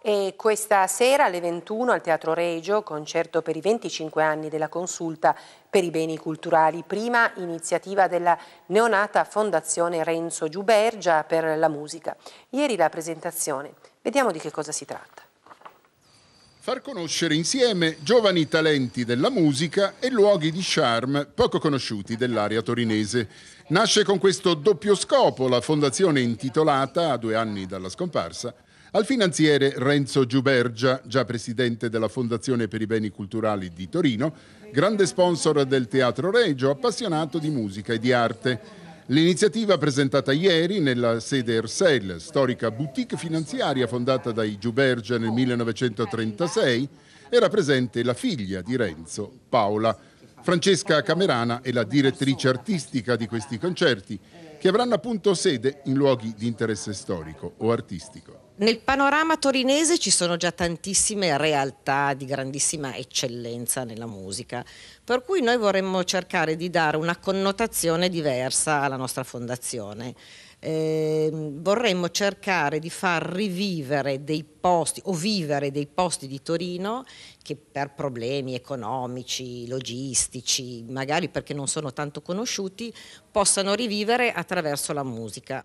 E questa sera alle 21 al Teatro Regio, concerto per i 25 anni della consulta per i beni culturali, prima iniziativa della neonata Fondazione Renzo Giubergia per la musica. Ieri la presentazione, vediamo di che cosa si tratta. Far conoscere insieme giovani talenti della musica e luoghi di charme poco conosciuti dell'area torinese. Nasce con questo doppio scopo la fondazione intitolata, a due anni dalla scomparsa, al finanziere Renzo Giubergia, già presidente della Fondazione per i Beni Culturali di Torino, grande sponsor del Teatro Regio, appassionato di musica e di arte. L'iniziativa presentata ieri nella sede Ersel, storica boutique finanziaria fondata dai Giubergia nel 1936, era presente la figlia di Renzo, Paola. Francesca Camerana è la direttrice artistica di questi concerti che avranno appunto sede in luoghi di interesse storico o artistico. Nel panorama torinese ci sono già tantissime realtà di grandissima eccellenza nella musica, per cui noi vorremmo cercare di dare una connotazione diversa alla nostra fondazione. Eh, vorremmo cercare di far rivivere dei posti o vivere dei posti di Torino che per problemi economici, logistici, magari perché non sono tanto conosciuti, possano rivivere a attraverso la musica.